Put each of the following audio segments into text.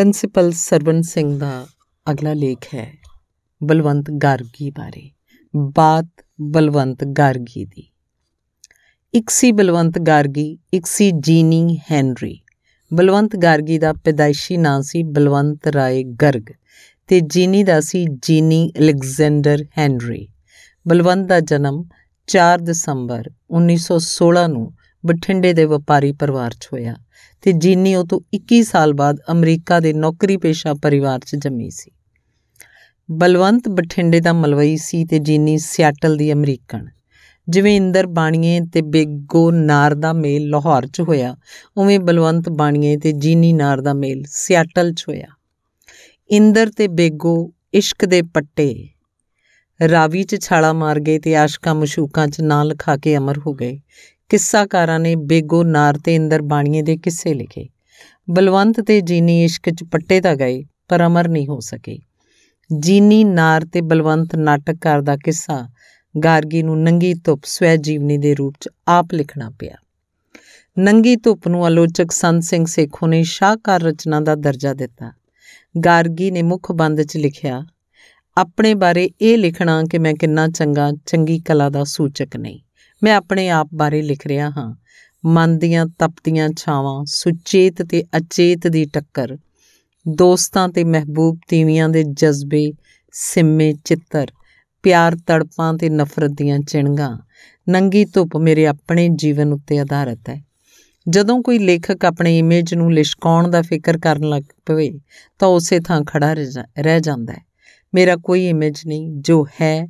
principal Sarwan Singh ਦਾ ਅਗਲਾ ਲੇਖ ਹੈ ਬਲਵੰਤ ਗਾਰਗੀ ਬਾਰੇ ਬਾਤ ਬਲਵੰਤ ਗਾਰਗੀ ਦੀ ਇੱਕ ਸੀ ਬਲਵੰਤ ਗਾਰਗੀ ਇੱਕ ਸੀ ਜੀਨੀ ਹੈਨਰੀ ਬਲਵੰਤ ਗਾਰਗੀ ਦਾ ਪੈਦਾਇਸ਼ੀ ਨਾਂ ਸੀ ਬਲਵੰਤ ਰਾਏ ਗਰਗ ਤੇ ਜੀਨੀ ਦਾ ਸੀ ਜੀਨੀ ਅਲੈਗਜ਼ੈਂਡਰ ਹੈਨਰੀ ਬਲਵੰਤ ਦਾ ਜਨਮ 4 ਦਸੰਬਰ 1916 ਨੂੰ ਬਠਿੰਡੇ ਦੇ ਵਪਾਰੀ ਪਰਿਵਾਰ 'ਚ ਹੋਇਆ ਤੇ ਜੀਨੀ ਉਹ ਤੋਂ 21 ਸਾਲ ਬਾਅਦ ਅਮਰੀਕਾ ਦੇ ਨੌਕਰੀ-ਪੇਸ਼ਾ ਪਰਿਵਾਰ 'ਚ ਜੰਮੀ ਸੀ ਬਲਵੰਤ ਬਠਿੰਡੇ ਦਾ ਮਲਵਈ ਸੀ ਤੇ ਜੀਨੀ ਸਿਆਟਲ ਦੀ ਅਮਰੀਕਨ ਜਿਵੇਂ ਇੰਦਰ ਬਾਣੀਏ ਤੇ ਬੇਗੋ ਨਾਰ ਦਾ ਮੇਲ ਲਾਹੌਰ 'ਚ ਹੋਇਆ ਉਵੇਂ ਬਲਵੰਤ ਬਾਣੀਏ ਤੇ ਜੀਨੀ ਨਾਰ ਦਾ ਮੇਲ ਸਿਆਟਲ 'ਚ ਹੋਇਆ ਇੰਦਰ ਤੇ ਬੇਗੋ ਇਸ਼ਕ ਦੇ ਪੱਟੇ ਰਾਵੀ 'ਚ ਛਾਲਾ ਮਾਰ ਗਏ ਤੇ ਆਸ਼ਕਾਂ ਮਸ਼ੂਕਾਂ 'ਚ ਨਾਂ ਲਿਖਾ ਕੇ ਅਮਰ ਹੋ ਗਏ ਕਿੱਸਾਕਾਰਾਂ ਨੇ ਬੇਗੋ ਨਾਰ ਤੇ ਇੰਦਰ ਬਾਣੀਏ ਦੇ ਕਿੱਸੇ ਲਿਖੇ ਬਲਵੰਤ ਤੇ ਜੀਨੀ ਇਸ਼ਕ ਚ ਪੱਟੇ ਤਾਂ ਗਏ ਪਰ ਅਮਰ ਨਹੀਂ ਹੋ ਸਕੇ ਜੀਨੀ ਨਾਰ ਤੇ ਬਲਵੰਤ ਨਾਟਕਕਾਰ ਦਾ ਕਿੱਸਾ ਗਾਰਗੀ ਨੂੰ ਨੰਗੀ ਧੁੱਪ ਸਵੈ ਜੀਵਨੀ ਦੇ ਰੂਪ ਚ ਆਪ ਲਿਖਣਾ ਪਿਆ ਨੰਗੀ ਧੁੱਪ ਨੂੰ ਆਲੋਚਕ ਸੰਤ ਸਿੰਘ ਸੇਖੋਂ ਨੇ ਸ਼ਾਹਕਾਰ ਰਚਨਾ ਦਾ ਦਰਜਾ ਦਿੱਤਾ ਗਾਰਗੀ ਨੇ ਮੁੱਖ ਬੰਦ 'ਚ ਲਿਖਿਆ ਆਪਣੇ ਬਾਰੇ ਇਹ ਲਿਖਣਾ ਕਿ ਮੈਂ ਕਿੰਨਾ ਚੰਗਾ ਚੰਗੀ ਕਲਾ ਦਾ ਸੂਚਕ ਨਹੀਂ ਮੈਂ ਆਪਣੇ ਆਪ ਬਾਰੇ ਲਿਖ ਰਿਹਾ ਹਾਂ ਮਨ ਦੀਆਂ ਤਪਦੀਆਂ ਛਾਵਾਂ ਸੁਚੇਤ ਤੇ ਅਚੇਤ ਦੀ ਟੱਕਰ ਦੋਸਤਾਂ ਤੇ ਮਹਿਬੂਬ ਤੀਵੀਆਂ ਦੇ ਜਜ਼ਬੇ ਸਿੰਮੇ ਚਿੱਤਰ ਪਿਆਰ ਤੜਪਾਂ ਤੇ ਨਫ਼ਰਤ ਦੀਆਂ ਚਿਣਗਾਂ ਨੰਗੀ ਧੁੱਪ ਮੇਰੇ ਆਪਣੇ ਜੀਵਨ ਉੱਤੇ ਆਧਾਰਿਤ ਹੈ ਜਦੋਂ ਕੋਈ ਲੇਖਕ ਆਪਣੇ ਇਮੇਜ ਨੂੰ ਲਿਸ਼ਕਾਉਣ ਦਾ ਫਿਕਰ ਕਰਨ ਲੱਗ ਪਵੇ ਤਾਂ ਉਸੇ ਥਾਂ ਖੜਾ ਰਹਿ ਜਾਂਦਾ ਹੈ ਮੇਰਾ ਕੋਈ ਇਮੇਜ ਨਹੀਂ ਜੋ ਹੈ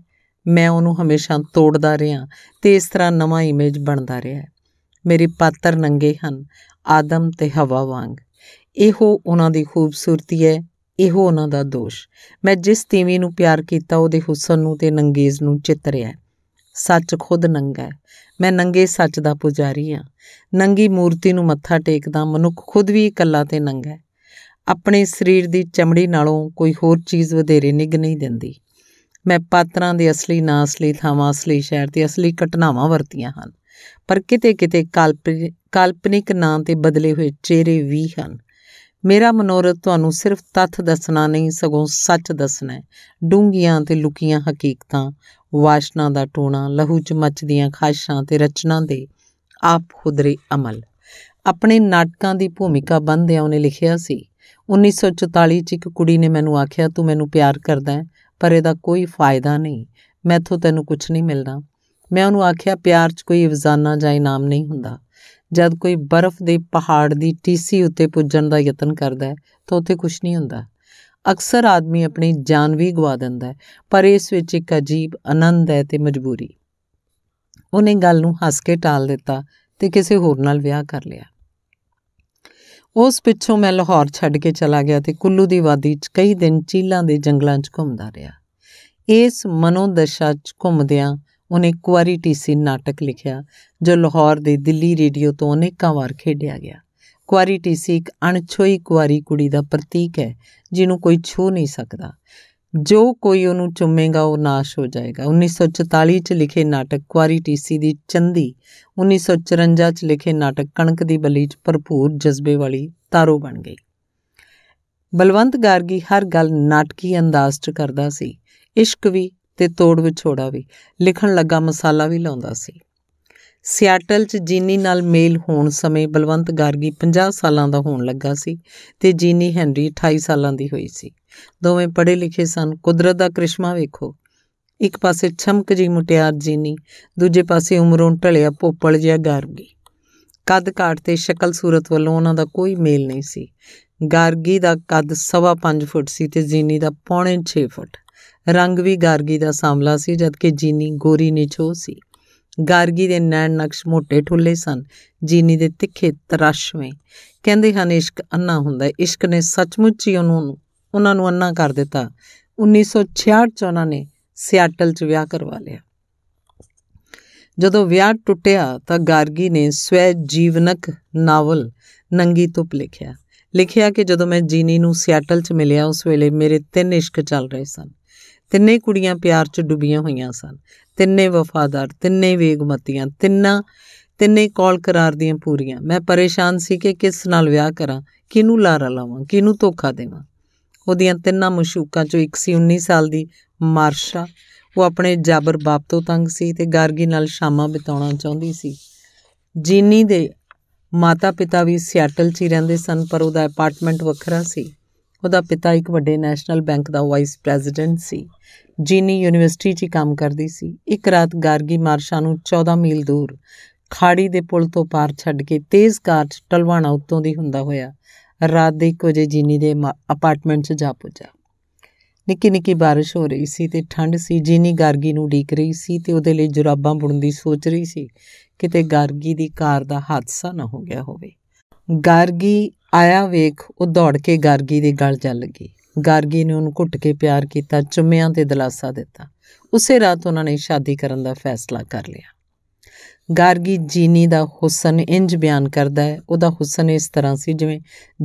ਮੈਂ ਉਹਨੂੰ ਹਮੇਸ਼ਾ ਤੋੜਦਾ ਰਿਹਾ ਤੇ ਇਸ ਤਰ੍ਹਾਂ ਨਵਾਂ ਇਮੇਜ ਬਣਦਾ ਰਿਹਾ ਮੇਰੇ ਪਾਤਰ ਨੰਗੇ ਹਨ ਆਦਮ ਤੇ ਹਵਾ ਵਾਂਗ ਇਹੋ ਉਹਨਾਂ ਦੀ ਖੂਬਸੂਰਤੀ ਹੈ ਇਹੋ ਉਹਨਾਂ ਦਾ ਦੋਸ਼ ਮੈਂ ਜਿਸ ਤੀਵੀਂ ਨੂੰ ਪਿਆਰ ਕੀਤਾ ਉਹਦੇ ਹੁਸਨ ਨੂੰ ਤੇ ਨੰਗੇਜ਼ ਨੂੰ ਚਿਤਰਿਆ ਸੱਚ ਖੁਦ ਨੰਗਾ ਹੈ ਮੈਂ ਨੰਗੇ ਸੱਚ ਦਾ ਪੁਜਾਰੀ ਹਾਂ ਨੰਗੀ ਮੂਰਤੀ ਨੂੰ ਮੱਥਾ ਟੇਕਦਾ ਮਨੁੱਖ ਖੁਦ ਵੀ ਇਕੱਲਾ ਤੇ ਨੰਗਾ ਹੈ ਆਪਣੇ ਸਰੀਰ ਦੀ ਚਮੜੀ ਨਾਲੋਂ ਕੋਈ ਹੋਰ ਚੀਜ਼ ਵਧੇਰੇ ਨਿਗ ਨਹੀਂ ਦਿੰਦੀ ਮੈਂ ਪਾਤਰਾਂ ਦੇ ਅਸਲੀ ਨਾਂ ਅਸਲੀ ਥਾਵਾਂ ਅਸਲੀ ਸ਼ਹਿਰ ਤੇ ਅਸਲੀ ਘਟਨਾਵਾਂ ਵਰਤੀਆਂ ਹਨ ਪਰ ਕਿਤੇ-ਕਿਤੇ ਕਾਲਪਨਿਕ ਨਾਂ ਤੇ ਬਦਲੇ ਹੋਏ ਚਿਹਰੇ ਵੀ ਹਨ ਮੇਰਾ ਮਨੋਰਥ ਤੁਹਾਨੂੰ ਸਿਰਫ ਤੱਥ ਦੱਸਣਾ ਨਹੀਂ ਸਗੋਂ ਸੱਚ ਦੱਸਣਾ ਹੈ ਡੂੰਗੀਆਂ ਤੇ ਲੁਕੀਆਂ ਹਕੀਕਤਾਂ ਵਾਸ਼ਨਾ ਦਾ ਟੋਣਾ ਲਹੂ ਚ ਮੱਚਦੀਆਂ ਖਾਸ਼ਾਂ ਤੇ ਰਚਨਾ ਦੇ ਆਪ ਖੁਦਰੇ ਅਮਲ ਆਪਣੇ ਨਾਟਕਾਂ ਦੀ ਭੂਮਿਕਾ ਬੰਦਿਆਂ ਉਹਨੇ ਲਿਖਿਆ ਸੀ 1944 ਚ ਇੱਕ ਕੁੜੀ ਨੇ ਮੈਨੂੰ ਆਖਿਆ ਤੂੰ ਮੈਨੂੰ ਪਿਆਰ ਕਰਦਾ ਹੈ ਪਰ ਇਹਦਾ ਕੋਈ ਫਾਇਦਾ ਨਹੀਂ ਮੈਥੋਂ ਤੈਨੂੰ ਕੁਝ ਨਹੀਂ ਮਿਲਣਾ ਮੈਂ ਉਹਨੂੰ ਆਖਿਆ ਪਿਆਰ 'ਚ ਕੋਈ ਇਵਜ਼ਾਨਾ ਜਾਂ ਇਨਾਮ ਨਹੀਂ ਹੁੰਦਾ ਜਦ ਕੋਈ ਬਰਫ਼ ਦੇ ਪਹਾੜ ਦੀ ਟੀਸੀ ਉੱਤੇ ਪੁੱਜਣ ਦਾ ਯਤਨ ਕਰਦਾ ਹੈ ਤਾਂ ਉੱਥੇ ਕੁਝ ਨਹੀਂ ਹੁੰਦਾ ਅਕਸਰ ਆਦਮੀ ਆਪਣੀ ਜਾਨ ਵੀ ਗਵਾ ਦਿੰਦਾ ਪਰ ਇਸ ਵਿੱਚ ਇੱਕ ਅਜੀਬ ਆਨੰਦ ਹੈ ਤੇ ਮਜਬੂਰੀ ਉਹਨੇ ਗੱਲ ਨੂੰ ਹੱਸ ਕੇ ਟਾਲ ਦਿੱਤਾ ਤੇ ਕਿਸੇ ਹੋਰ ਨਾਲ ਵਿਆਹ ਕਰ ਲਿਆ ਉਸ ਪਿੱਛੋਂ ਮੈਂ ਲਾਹੌਰ ਛੱਡ ਕੇ ਚਲਾ ਗਿਆ ਤੇ ਕੁੱਲੂ ਦੀ ਵਾਦੀ 'ਚ ਕਈ ਦਿਨ ਚੀਲਾਂ ਦੇ ਜੰਗਲਾਂ 'ਚ ਘੁੰਮਦਾ ਰਿਹਾ ਇਸ ਮਨੋਦਸ਼ਾ 'ਚ ਘੁੰਮਦਿਆਂ ਉਹਨੇ ਕੁਆਰੀ ਟੀਸੀ ਨਾਟਕ ਲਿਖਿਆ ਜੋ ਲਾਹੌਰ ਦੇ ਦਿੱਲੀ ਰੇਡੀਓ ਤੋਂ ਅਨੇਕਾਂ ਵਾਰ ਖੇਡਿਆ ਗਿਆ ਕੁਆਰੀ ਟੀਸੀ ਇੱਕ ਅਣਛੋਈ ਕੁਆਰੀ ਕੁੜੀ ਦਾ ਪ੍ਰਤੀਕ ਹੈ ਜਿਹਨੂੰ ਕੋਈ ਛੂ ਨਹੀਂ ਸਕਦਾ ਜੋ ਕੋਈ ਉਹਨੂੰ ਚੁੰਮੇਗਾ ਉਹ ਨਾਸ਼ ਹੋ ਜਾਏਗਾ 1944 ਚ ਲਿਖੇ ਨਾਟਕ ਕੁਆਰੀ ਟੀਸੀ ਦੀ ਚੰਦੀ 1954 ਚ ਲਿਖੇ ਨਾਟਕ ਕਣਕ ਦੀ ਬਲੀ ਚ ਭਰਪੂਰ ਜਜ਼ਬੇ ਵਾਲੀ ਤਾਰੋ ਬਣ ਗਈ ਬਲਵੰਤ ਗਾਰਗੀ ਹਰ ਗੱਲ ਨਾਟਕੀ ਅੰਦਾਜ਼ ਚ ਕਰਦਾ ਸੀ ਇਸ਼ਕ ਵੀ ਤੇ ਤੋੜ ਵਿਛੋੜਾ ਵੀ ਲਿਖਣ ਲੱਗਾ ਮਸਾਲਾ ਵੀ ਲਾਉਂਦਾ ਸੀ ਸਿਆਟਲ 'ਚ ਜੀਨੀ ਨਾਲ ਮੇਲ ਹੋਣ ਸਮੇਂ ਬਲਵੰਤ ਗਾਰਗੀ 50 ਸਾਲਾਂ ਦਾ ਹੋਣ ਲੱਗਾ ਸੀ ਤੇ ਜੀਨੀ ਹੈਨਰੀ 28 ਸਾਲਾਂ ਦੀ ਹੋਈ ਸੀ ਦੋਵੇਂ ਪੜ੍ਹੇ ਲਿਖੇ ਸਨ ਕੁਦਰਤ ਦਾ ਕ੍ਰਿਸ਼ਮਾ ਵੇਖੋ ਇੱਕ ਪਾਸੇ ਛਮਕ ਜੀ ਮੁਟਿਆਰ ਜੀਨੀ ਦੂਜੇ ਪਾਸੇ ਉਮਰੋਂ ਢਲਿਆ ਪੋਪਲ ਜਿਹਾ ਗਾਰਗੀ ਕੱਦ ਕਾਟ ਤੇ ਸ਼ਕਲ ਸੂਰਤ ਵੱਲੋਂ ਉਹਨਾਂ ਦਾ ਕੋਈ ਮੇਲ ਨਹੀਂ ਸੀ ਗਾਰਗੀ ਦਾ ਕੱਦ ਸਵਾ 5 ਫੁੱਟ ਸੀ ਤੇ ਜੀਨੀ ਦਾ ਪੌਣੇ 6 ਫੁੱਟ ਰੰਗ ਵੀ ਗਾਰਗੀ ਦਾ ਸਾਂਵਲਾ ਸੀ ਜਦਕਿ ਜੀਨੀ ਗੋਰੀ ਨਿਛੋ ਸੀ ਗਾਰਗੀ ਦੇ ਨੈਣ ਨਕਸ਼ ਮੋٹے ਠੁੱਲੇ ਸਨ ਜੀਨੀ ਦੇ ਤਿੱਖੇ ਤਰਾਸ਼ਵੇਂ ਕਹਿੰਦੇ ਹਨ ਇਸ਼ਕ ਅੰਨਾ ਹੁੰਦਾ ਇਸ਼ਕ ਨੇ ਸੱਚਮੁੱਚ ਹੀ ਉਹਨੂੰ ਉਹਨਾਂ ਨੂੰ ਅੰਨਾ ਕਰ ਦਿੱਤਾ 1966 ਚ ਉਹਨਾਂ ਨੇ ਸਿਆਟਲ ਚ ਵਿਆਹ ਕਰਵਾ ਲਿਆ ਜਦੋਂ ਵਿਆਹ ਟੁੱਟਿਆ ਤਾਂ ਗਾਰਗੀ ਨੇ ਸਵੈ ਜੀਵਨਕ ਨਾਵਲ ਨੰਗੀ ਤੁਪ ਲਿਖਿਆ ਲਿਖਿਆ ਕਿ ਜਦੋਂ ਮੈਂ ਜੀਨੀ ਨੂੰ ਸਿਆਟਲ 'ਚ ਮਿਲਿਆ ਉਸ ਵੇਲੇ ਮੇਰੇ ਤਿੰਨ ਇਸ਼ਕ ਚੱਲ ਰਹੇ ਸਨ ਤਿੰਨੇ ਕੁੜੀਆਂ ਪਿਆਰ 'ਚ ਡੁੱਬੀਆਂ ਹੋਈਆਂ ਸਨ ਤਿੰਨੇ ਵਫਾਦਾਰ ਤਿੰਨੇ ਵੇਗਮਤੀਆਂ ਤਿੰਨਾ ਤਿੰਨੇ ਕੌਲ ਕਰਾਰ ਦੀਆਂ ਪੂਰੀਆਂ ਮੈਂ ਪਰੇਸ਼ਾਨ ਸੀ ਕਿ ਕਿਸ ਨਾਲ ਵਿਆਹ ਕਰਾਂ ਕਿਹਨੂੰ ਲਾਰਾ ਲਾਵਾਂ ਕਿਹਨੂੰ ਧੋਖਾ ਦੇਵਾਂ ਉਹਦੀਆਂ ਤਿੰਨਾਂ ਮਸ਼ੂਕਾਂ ਚੋਂ ਇੱਕ ਸੀ 19 ਸਾਲ ਦੀ ਮਾਰਸ਼ਾ ਉਹ ਆਪਣੇ ਜਾਬਰ ਬਾਪ ਤੋਂ ਤੰਗ ਸੀ ਤੇ ਗਾਰਗੀ ਨਾਲ ਸ਼ਾਮਾਂ ਬਿਤਾਉਣਾ ਚਾਹੁੰਦੀ ਸੀ ਜੀਨੀ ਦੇ ਮਾਤਾ-ਪਿਤਾ ਵੀ ਸਿਆਟਲ 'ਚ ਹੀ ਰਹਿੰਦੇ ਸਨ ਪਰ ਉਹਦਾ ਅਪਾਰਟਮੈਂਟ ਵੱਖਰਾ ਸੀ ਉਹਦਾ ਪਿਤਾ ਇੱਕ ਵੱਡੇ ਨੈਸ਼ਨਲ ਬੈਂਕ ਦਾ ਵਾਈਸ ਪ੍ਰੈਜ਼ੀਡੈਂਟ ਸੀ ਜੀਨੀ ਯੂਨੀਵਰਸਿਟੀ 'ਚ ਕੰਮ ਕਰਦੀ ਸੀ ਇੱਕ ਰਾਤ ਗਾਰਗੀ ਮਾਰਸ਼ਾ ਨੂੰ 14 ਮੀਲ ਦੂਰ ਖਾੜੀ ਦੇ ਪੁਲ ਤੋਂ ਪਾਰ ਛੱਡ ਕੇ ਤੇਜ਼ ਕਾਰ 'ਚ ਟਲਵਾਣਾ ਉੱਤੋਂ ਦੀ ਹੁੰਦਾ ਹੋਇਆ ਰਾਤ ਦੇ 1 ਜੀਨੀ ਦੇ ਅਪਾਰਟਮੈਂਟ 'ਚ ਜਾ ਪੁੱਜਾ ਨਿੱਕੀ ਨਿੱਕੀ بارش ਹੋ ਰਹੀ ਸੀ ਤੇ ਠੰਡ ਸੀ ਜੀਨੀ ਗਾਰਗੀ ਨੂੰ ਡੀਕ ਰਹੀ ਸੀ ਤੇ ਉਹਦੇ ਲਈ ਜੁਰਾਬਾਂ ਬੁਣਨ ਦੀ ਸੋਚ ਰਹੀ ਸੀ ਕਿਤੇ ਗਾਰਗੀ ਦੀ ਕਾਰ ਦਾ ਹਾਦਸਾ ਨਾ ਹੋ ਗਿਆ ਹੋਵੇ ਗਾਰਗੀ ਆਇਆ ਵੇਖ ਉਹ ਦੌੜ ਕੇ ਗਾਰਗੀ ਦੇ ਗਲ ਜਲ ਗਈ ਗਾਰਗੀ ਨੇ ਉਹਨੂੰ ਘੁੱਟ ਕੇ ਪਿਆਰ ਕੀਤਾ ਚੁੰਮਿਆਂ ਤੇ ਦਿਲਾਸਾ ਦਿੱਤਾ ਉਸੇ ਰਾਤ ਉਹਨਾਂ ਨੇ ਸ਼ਾਦੀ ਕਰਨ ਦਾ ਫੈਸਲਾ ਕਰ ਲਿਆ ਗਾਰਗੀ ਜੀਨੀ ਦਾ ਹੁਸਨ ਇੰਜ ਬਿਆਨ ਕਰਦਾ ਹੈ ਉਹਦਾ ਹੁਸਨ ਇਸ ਤਰ੍ਹਾਂ ਸੀ ਜਿਵੇਂ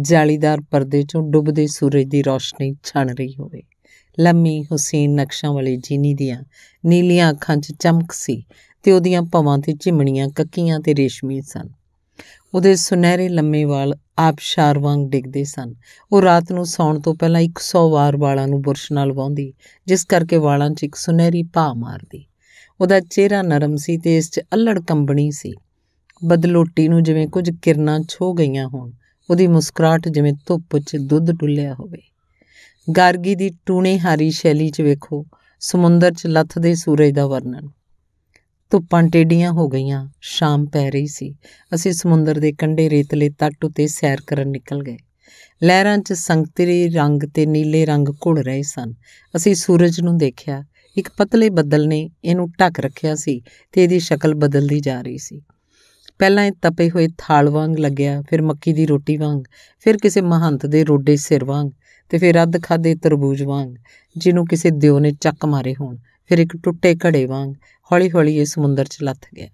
ਜਾਲੀਦਾਰ ਪਰਦੇ 'ਚੋਂ ਡੁੱਬਦੇ ਸੂਰਜ ਦੀ ਰੌਸ਼ਨੀ ਛਣ ਰਹੀ ਹੋਵੇ ਲੰਮੀ ਹੁਸੈਨ ਨਕਸ਼ਾਂ ਵਾਲੀ ਜੀਨੀ ਦੀਆਂ ਨੀਲੀਆਂ ਅੱਖਾਂ 'ਚ ਚਮਕ ਸੀ ਤੇ ਉਹਦੀਆਂ ਭਵਾਂ ਤੇ ਝਿਮਣੀਆਂ ਕੱਕੀਆਂ ਤੇ ਰੇਸ਼ਮੀ ਸਨ ਉਹਦੇ ਸੁਨਹਿਰੇ ਲੰਮੇ ਵਾਲ ਆਪਸ਼ਾਰ ਵਾਂਗ ਡਿੱਗਦੇ ਸਨ ਉਹ ਰਾਤ ਨੂੰ ਸੌਣ ਤੋਂ ਪਹਿਲਾਂ 100 ਵਾਰ ਵਾਲਾਂ ਨੂੰ ਬੁਰਸ਼ ਨਾਲ ਵਾਉਂਦੀ ਜਿਸ ਕਰਕੇ ਵਾਲਾਂ 'ਚ ਇੱਕ ਸੁਨਹਿਰੀ ਭਾ ਮਾਰਦੀ ਉਹਦਾ ਚਿਹਰਾ ਨਰਮ ਸੀ ਤੇ ਇਸ 'ਚ ਅਲੜ ਕੰਬਣੀ ਸੀ ਬਦਲੋਟੀ ਨੂੰ ਜਿਵੇਂ ਕੁਝ ਕਿਰਨਾਂ ਛੋ ਗਈਆਂ ਹੋਣ ਉਹਦੀ ਮੁਸਕਰਾਟ ਜਿਵੇਂ ਧੁੱਪ 'ਚ ਦੁੱਧ ਡੁੱਲਿਆ ਹੋਵੇ ਗਾਰਗੀ ਦੀ ਹਾਰੀ ਸ਼ੈਲੀ 'ਚ ਵੇਖੋ ਸਮੁੰਦਰ 'ਚ ਲੱਥਦੇ ਸੂਰਜ ਦਾ ਵਰਣਨ ਧੁੱਪਾਂ ਟੇਡੀਆਂ ਹੋ ਗਈਆਂ ਸ਼ਾਮ ਪੈ ਰਹੀ ਸੀ ਅਸੀਂ ਸਮੁੰਦਰ ਦੇ ਕੰਢੇ ਰੇਤਲੇ ਤੱਟ ਉਤੇ ਸੈਰ ਕਰਨ ਨਿਕਲ ਗਏ ਲਹਿਰਾਂ 'ਚ ਸੰਗਤਰੀ ਰੰਗ ਤੇ ਨੀਲੇ ਰੰਗ ਘੁਲ ਰਹੇ ਸਨ ਅਸੀਂ ਸੂਰਜ ਨੂੰ ਦੇਖਿਆ ਇੱਕ ਪਤਲੇ ਬੱਦਲ ਨੇ ਇਹਨੂੰ ਢੱਕ ਰੱਖਿਆ ਸੀ ਤੇ ਇਹਦੀ ਸ਼ਕਲ ਬਦਲਦੀ ਜਾ ਰਹੀ ਸੀ ਪਹਿਲਾਂ ਇਹ ਤਪੇ ਹੋਏ ਥਾਲ ਵਾਂਗ ਲੱਗਿਆ ਫਿਰ ਮੱਕੀ ਦੀ ਰੋਟੀ ਵਾਂਗ ਫਿਰ ਕਿਸੇ ਮਹੰਤ ਦੇ ਰੋਡੇ ਸਿਰ ਵਾਂਗ ਤੇ ਫਿਰ ਅੱਧ ਖਾਦੇ ਤਰਬੂਜ ਵਾਂਗ ਜਿਹਨੂੰ ਕਿਸੇ ਦਿਓ ਨੇ ਚੱਕ ਮਾਰੇ ਹੋਣ ਫਿਰ ਇੱਕ ਟੁੱਟੇ ਘੜੇ ਵਾਂਗ ਹੌਲੀ-ਹੌਲੀ ਇਹ ਸਮੁੰਦਰ 'ਚ ਲੱਥ ਗਿਆ